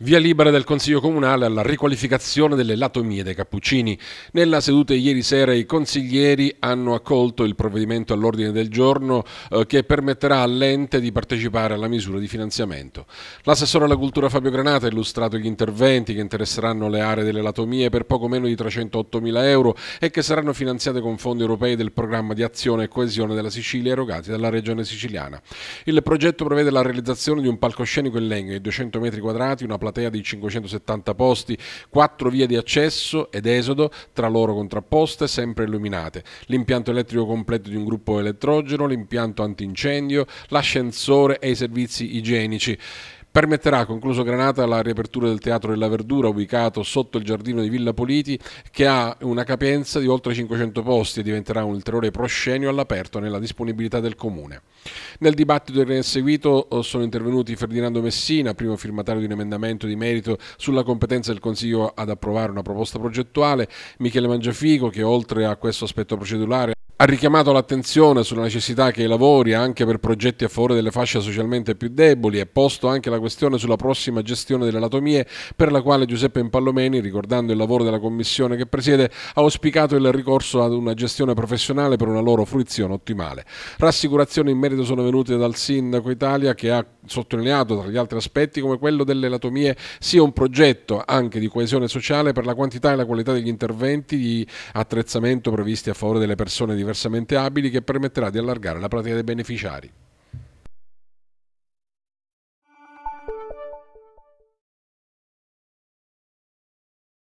Via libera del Consiglio Comunale alla riqualificazione delle latomie dei Cappuccini. Nella seduta di ieri sera i consiglieri hanno accolto il provvedimento all'ordine del giorno eh, che permetterà all'ente di partecipare alla misura di finanziamento. L'assessore alla cultura Fabio Granata ha illustrato gli interventi che interesseranno le aree delle latomie per poco meno di 308 mila euro e che saranno finanziate con fondi europei del programma di azione e coesione della Sicilia erogati dalla regione siciliana. Il progetto prevede la realizzazione di un palcoscenico in legno di 200 metri quadrati, una platea di 570 posti, quattro vie di accesso ed esodo tra loro contrapposte, sempre illuminate, l'impianto elettrico completo di un gruppo elettrogeno, l'impianto antincendio, l'ascensore e i servizi igienici. Permetterà, concluso Granata, la riapertura del Teatro della Verdura, ubicato sotto il giardino di Villa Politi, che ha una capienza di oltre 500 posti e diventerà un ulteriore proscenio all'aperto nella disponibilità del Comune. Nel dibattito che ne è seguito eh, sono intervenuti Ferdinando Messina, primo firmatario di un emendamento di merito sulla competenza del Consiglio ad approvare una proposta progettuale, Michele Mangiafico, che oltre a questo aspetto procedurale ha richiamato l'attenzione sulla necessità che i lavori, anche per progetti a favore delle fasce socialmente più deboli, e posto anche la questione sulla prossima gestione delle anatomie, per la quale Giuseppe Impallomeni, ricordando il lavoro della commissione che presiede, ha auspicato il ricorso ad una gestione professionale per una loro fruizione ottimale. Rassicurazioni in merito sono venute dal Sindaco Italia, che ha sottolineato tra gli altri aspetti come quello delle anatomie sia un progetto anche di coesione sociale per la quantità e la qualità degli interventi di attrezzamento previsti a favore delle persone di diversamente abili che permetterà di allargare la pratica dei beneficiari.